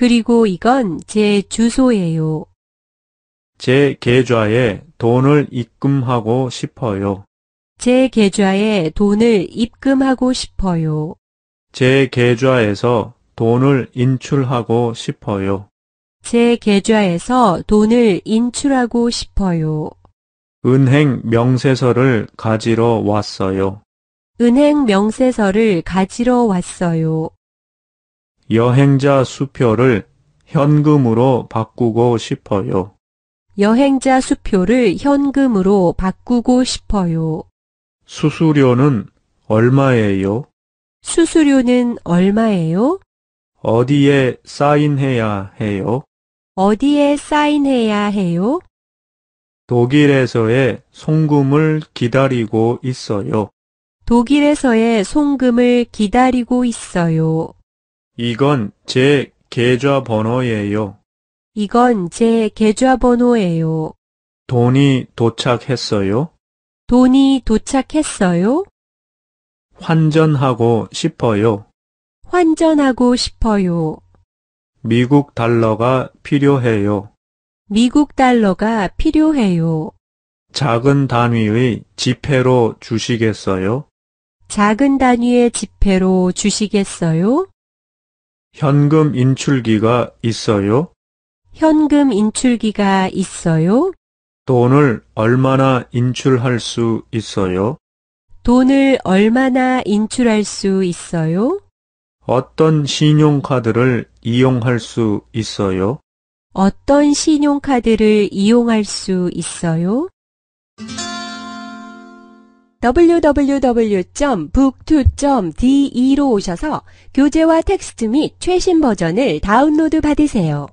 그리고 이건 제 주소예요. 제 계좌에 돈을 입금하고 싶어요. 제 계좌에 돈을 입금하고 싶어요. 제 계좌에서 돈을 인출하고 싶어요. 제 계좌에서 돈을 인출하고 싶어요. 은행 명세서를 가지러 왔어요. 은행 명세서를 가지러 왔어요. 여행자 수표를 현금으로 바꾸고 싶어요. 여행자 수표를 현금으로 바꾸고 싶어요. 수수료는 얼마예요? 수수료는 얼마예요? 어디에 사인해야 해요? 어디에 사인해야 해요? 독일에서의 송금을 기다리고 있어요. 독일에서의 송금을 기다리고 있어요. 이건 제 계좌번호예요. 이건 제 계좌번호예요. 돈이 도착했어요? 돈이 도착했어요? 환전하고 싶어요. 환전하고 싶어요. 미국 달러가 필요해요. 미국 달러가 필요해요. 작은 단위의 지폐로 주시겠어요? 작은 단위의 지폐로 주시겠어요? 현금 인출기가 있어요? 현금 인출기가 있어요? 돈을 얼마나 인출할 수 있어요? 돈을 얼마나 인출할 수 있어요? 어떤 신용카드를 이용할 수 있어요? 어떤 신용카드를 이용할 수 있어요? www.book2.de로 오셔서 교재와 텍스트 및 최신 버전을 다운로드 받으세요.